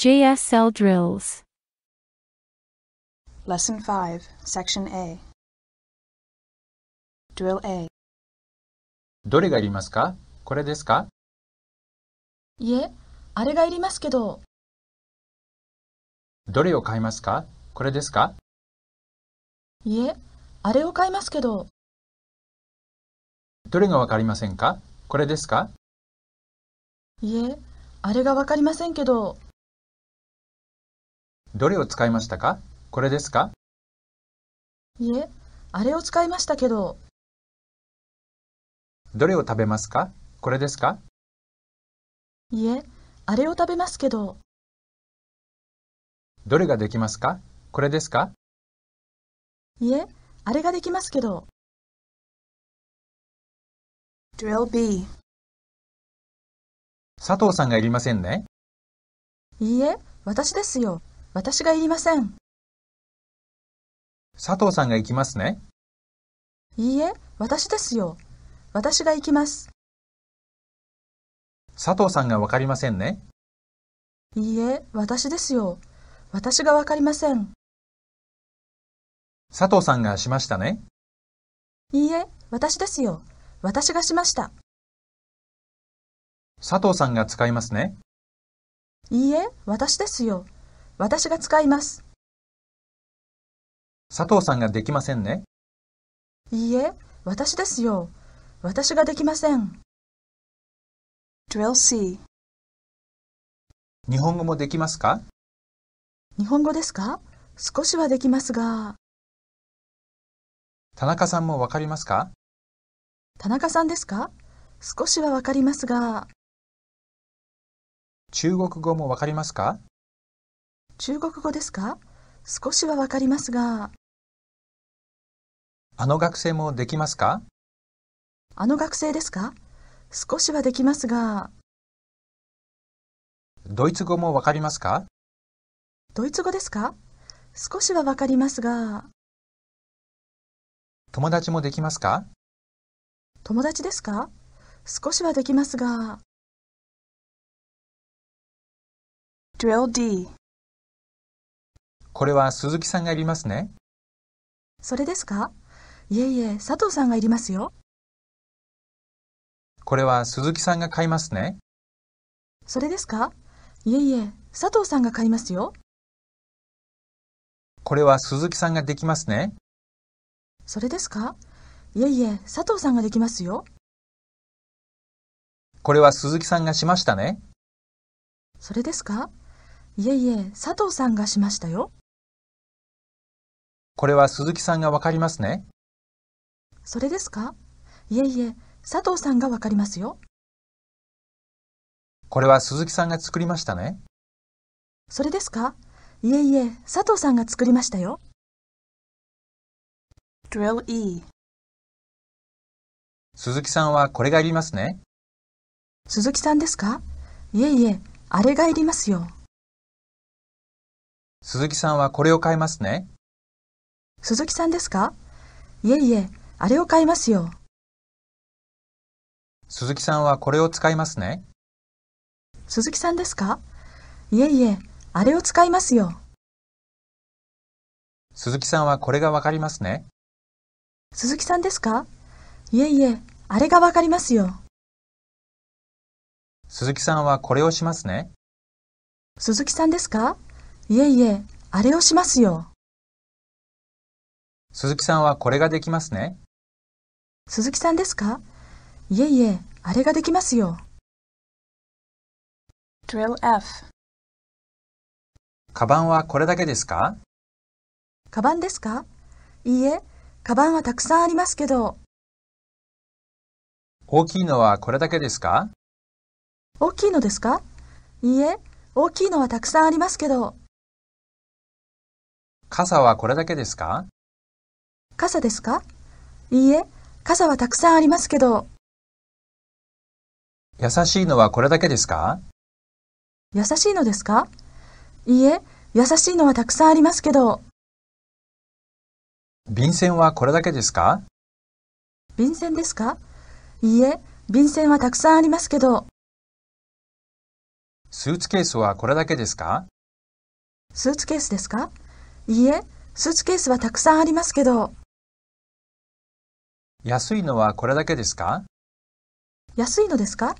JSL drills. Lesson 5, Section A. Drill A. どれがいりますかこれですかいえ、あれがいりますけど。どれを買いますかこれですかいえ、あれを買いますけど。どれがわかりませんかこれですかいえ、あれがわかりませんけど。どれを使いましたかこれですかいえ、あれを使いましたけど。どれを食べますかこれですかいえ、あれを食べますけど。どれができますかこれですかいえ、あれができますけど。Drill B 佐藤さんがいりませんねいいえ、私ですよ。私がいりません。佐藤さんが行きますね。いいえ、私ですよ。私が行きます。佐藤さんがわかりませんね。いいえ、私ですよ。私がわかりません。佐藤さんがしましたね。いいえ、私ですよ。私がしました。佐藤さんが使いますね。いいえ、私ですよ。私が使います。佐藤さんができませんね。いいえ、私ですよ。私ができません。Drill C 日本語もできますか日本語ですか少しはできますが。田中さんもわかりますか田中さんですか少しはわかりますが。中国語もわかりますか中国語ですか少しはわかりますが。あの学生もできますかあの学生ですか少しはできますが。ドイツ語もわかりますかドイツ語ですか少しはわかりますが。友達もできますか友達ですか少しはできますが。Drill D これは鈴木さんがいりますね。それですかいえいえ、佐藤さんがいりますよ。これは鈴木さんが買いますね。それですかいえいえ、佐藤さんが買いますよ。これは鈴木さんができますね。それですかいえいえ、佐藤さんができますよ。これは鈴木さんがしましたね。それですかいえいえ、佐藤さんがしましたよ。これは鈴木さんがわかりますねそれですかいえいえ、佐藤さんがわかりますよ。これは鈴木さんが作りましたねそれですかいえいえ、佐藤さんが作りましたよ。Drill E 鈴木さんはこれがいりますね鈴木さんですかいえいえ、あれがいりますよ。鈴木さんはこれを買いますね。鈴木さんですかいえいえ、あれを買いますよ。鈴木さんはこれを使いますね。鈴木さんですかいえいえ、あれを使いますよ。鈴木さんはこれがわかりますね。鈴木さんですかいえいえ、あれがわかりますよ。鈴木さんはこれをしますね。鈴木さんですかいえいえ、あれをしますよ。鈴木さんはこれができますね。鈴木さんですかいえいえ、あれができますよ。Drill F カバンはこれだけですかカバンですかいいえ、カバンはたくさんありますけど。大きいのはこれだけですか大きいのですかいいえ、大きいのはたくさんありますけど。傘はこれだけですか傘ですかいいえ、傘はたくさんありますけど。優しいのはこれだけですか優しいのですかいいえ、優しいのはたくさんありますけど。便箋はこれだけですか便箋ですかいいえ、便箋はたくさんありますけど。スーツケースはこれだけですかスーツケースですかいいえ、スーツケースはたくさんありますけど。安いのはこれだけですか安いのですか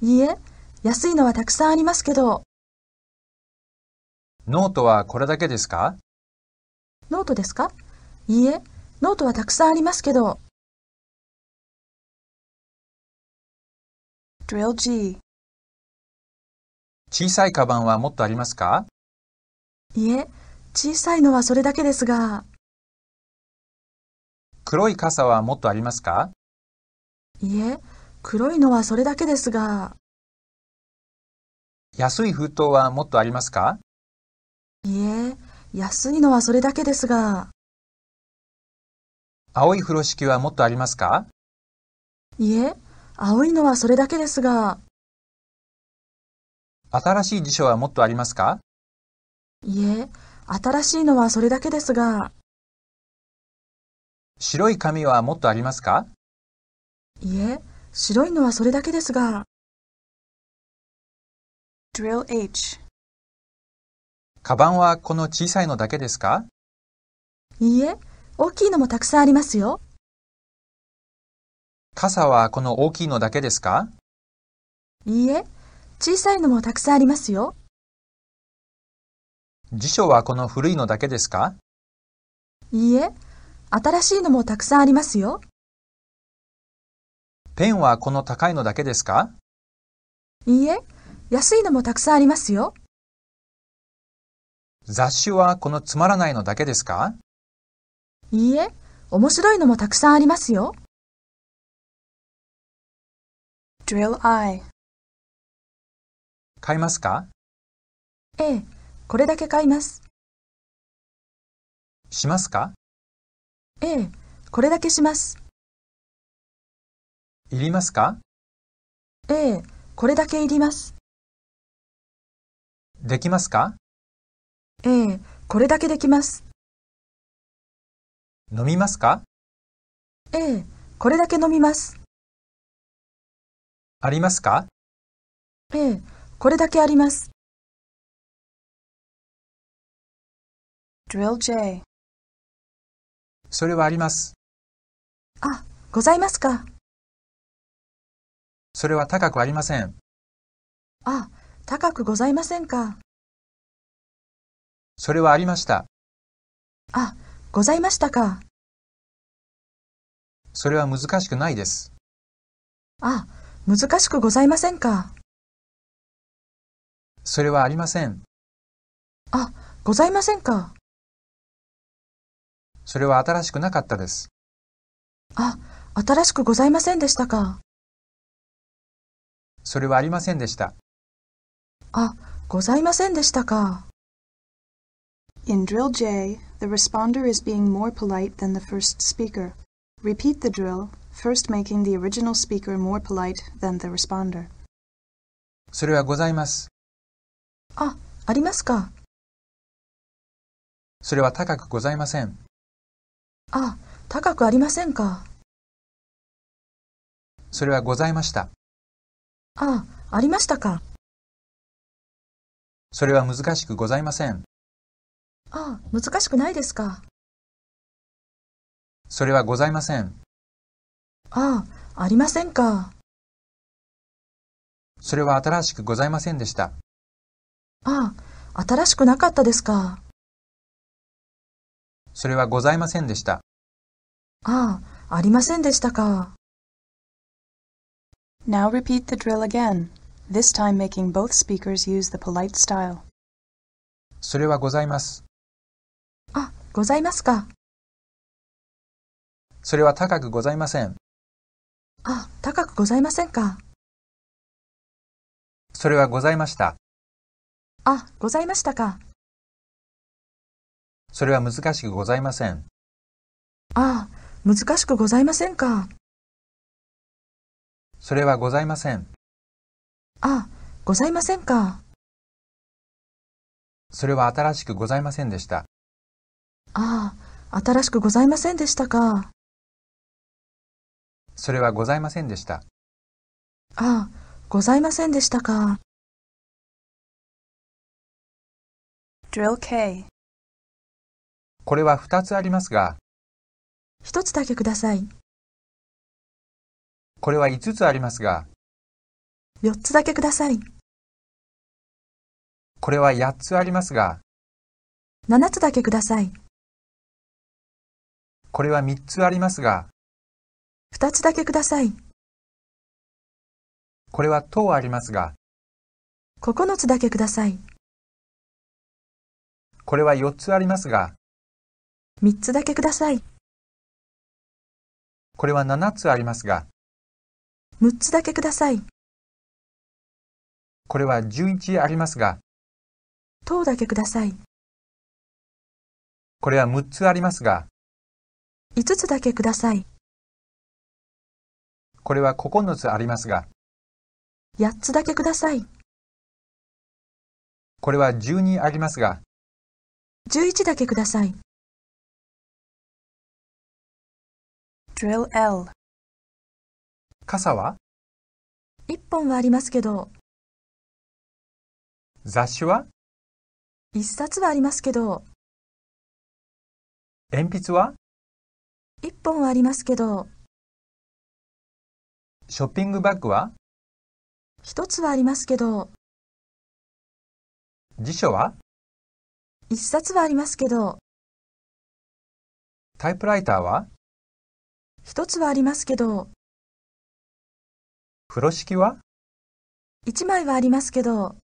いいえ、安いのはたくさんありますけど。ノートはこれだけですかノートですかいいえ、ノートはたくさんありますけど。Drill G 小さいカバンはもっとありますかいえ、小さいのはそれだけですが。黒い傘はもっとありますかいえ、黒いのはそれだけですが。安い封筒はもっとありますかいえ、安いのはそれだけですが。青い風呂敷はもっとありますかいえ、青いのはそれだけですが。新しい辞書はもっとありますかいえ、新しいのはそれだけですが。白い紙はもっとありますかいえ、白いのはそれだけですが。Drill H カバンはこの小さいのだけですかいいえ、大きいのもたくさんありますよ。傘はこの大きいのだけですかいいえ、小さいのもたくさんありますよ。辞書はこの古いのだけですかいいえ、新しいのもたくさんありますよ。ペンはこの高いのだけですかいいえ、安いのもたくさんありますよ。雑誌はこのつまらないのだけですかいいえ、面白いのもたくさんありますよ。Drill Eye 買いますかええ、これだけ買います。しますかええ、これだけします。いりますかええ、これだけいります。できますかええ、これだけできます。飲みますかええ、これだけ飲みます。ありますかええ、これだけあります。Drill J それはあります。あ、ございますか。それは高くありません。あ、高くございませんか。それはありました。あ、ございましたか。それは難しくないです。あ、難しくございませんか。それはありません。あ、ございませんか。それは新しくなかったです。あ、新しくございませんでしたか。それはありませんでした。あ、ございませんでしたか。In drill J, the responder is being more polite than the first speaker. Repeat the drill, first making the original speaker more polite than the responder. それはございます。あ、ありますか。それは高くございません。あ、高くありませんか。それはございました。ああ、りましたか。それは難しくございません。あ難しくないですか。それはございません。ああ、りませんか。それは新しくございませんでした。あ、新しくなかったですか。それはございませんでした。ああ、ありませんでしたか。Now repeat the drill again, this time making both speakers use the polite style. それはございます。あ、ございますか。それは高くございません。あ、高くございませんか。それはございました。あ、ございましたか。それは難しくございません。ああ、難しくございませんか。それはございません。ああ、ございませんか。それは新しくございませんでした。ああ、新しくございませんでしたか。それはございませんでした。ああ、ございませんでしたか。Drill K これは二つありますが、一つだけください。これは五つありますが、四つだけください。これは八つありますが、七つだけください。これは三つありますが、二つだけください。これは等ありますが、九つだけください。これは四つありますが、三つだけください。これは七つありますが、六つだけください。これは十一ありますが、等だけください。これは六つありますが、五つだけください。これは九つありますが、八つだけください。これは十二ありますが、十一だけください。Drill L 傘は一本はありますけど雑誌は一冊はありますけど鉛筆は一本はありますけどショッピングバッグは一つはありますけど辞書は一冊はありますけどタイプライターは一つはありますけど、風呂敷は一枚はありますけど、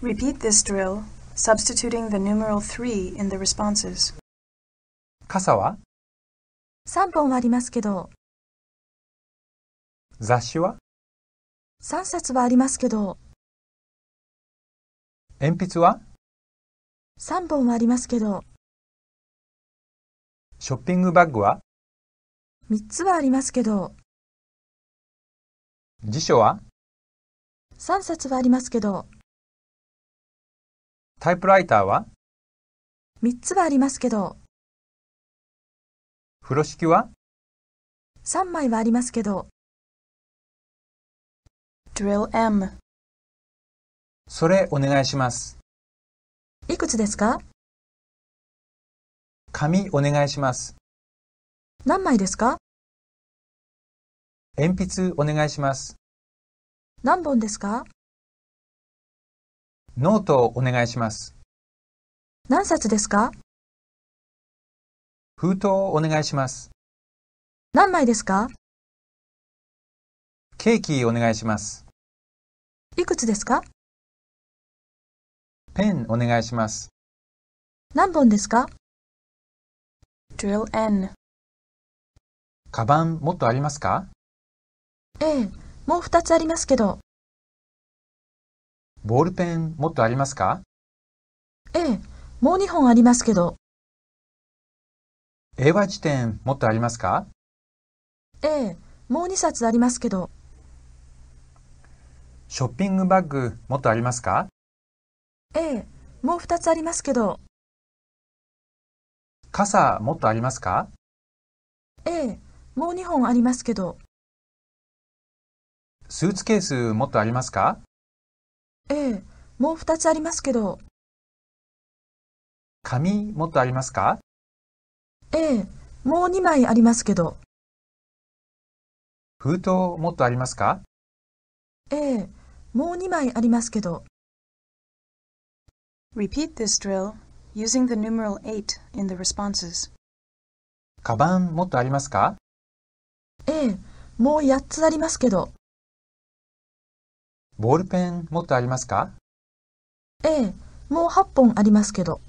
Repeat this drill, substituting the numeral 3 in the responses. 傘は三本はありますけど、雑誌は三冊はありますけど、鉛筆は三本はありますけど、ショッピングバッグは三つはありますけど辞書は三冊はありますけどタイプライターは三つはありますけど風呂敷は三枚はありますけど Drill M それお願いしますいくつですか紙お願いします何枚ですか鉛筆お願いします。何本ですかノートお願いします。何冊ですか封筒お願いします。何枚ですかケーキお願いします。いくつですかペンお願いします。何本ですか Drill N カバンもっとありますかええ、もう二つありますけど。ボールペンもっとありますかええ、もう二本ありますけど。英和辞典もっとありますかええ、もう二冊ありますけど。ショッピングバッグもっとありますかええ、もう二つありますけど。傘もっとありますかええ、もう2本ありますけど。スーツケースもっとありますかええ、もう2つありますけど。紙もっとありますかええ、もう2枚ありますけど。封筒もっとありますかええ、もう2枚ありますけど。Repeat this drill using the numeral 8 in the responses. カバンもっとありますかええ、もう8つありますけど。ボールペンもっとありますかええ、もう8本ありますけど。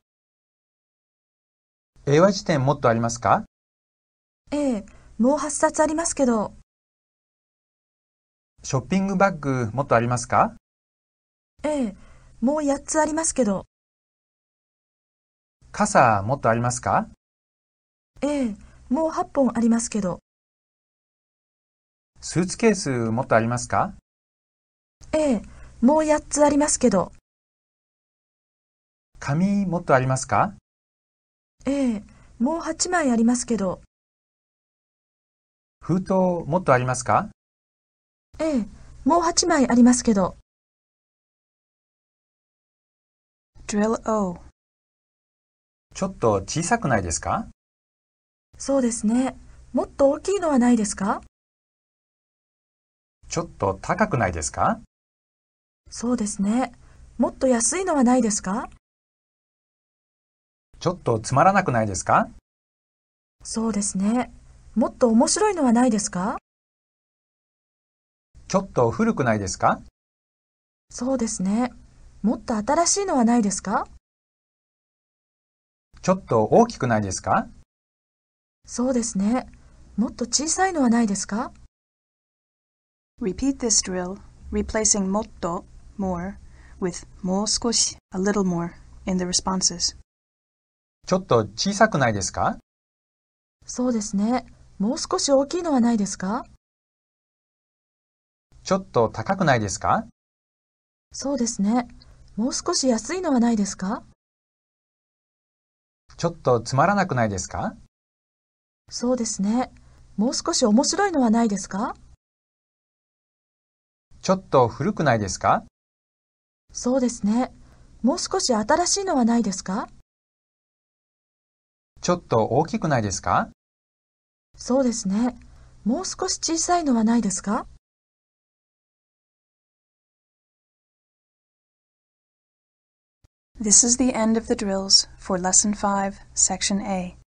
英和辞典もっとありますかええ、もう8冊ありますけど。ショッピングバッグもっとありますかええ、もう8つありますけど。傘もっとありますかええ、もう8本ありますけど。スーツケースもっとありますかええ、もう8つありますけど。紙もっとありますかええ、もう8枚ありますけど。封筒もっとありますかええ、もう8枚ありますけど。Drill O ちょっと小さくないですかそうですね。もっと大きいのはないですかちょっと高くないですかそうですね。もっと安いのはないですかちょっとつまらなくないですかそうですね。もっと面白いのはないですかちょっと古くないですかそうですね。もっと新しいのはないですかちょっと大きくないですかそうですね。もっと小さいのはないですか Repeat this drill, replacing もっと more with もう少し a little more in the responses. ちょっと小さくないですかそうですね。もう少し大きいのはないですかちょっと高くないですかそうですね。もう少し安いのはないですかちょっとつまらなくないですかそうですね。もう少し面白いのはないですかちょっと古くないですかそうですね。もう少し新しいのはないですかちょっと大きくないですかそうですね。もう少し小さいのはないですか？This is the end of the drills for Lesson 5, Section A.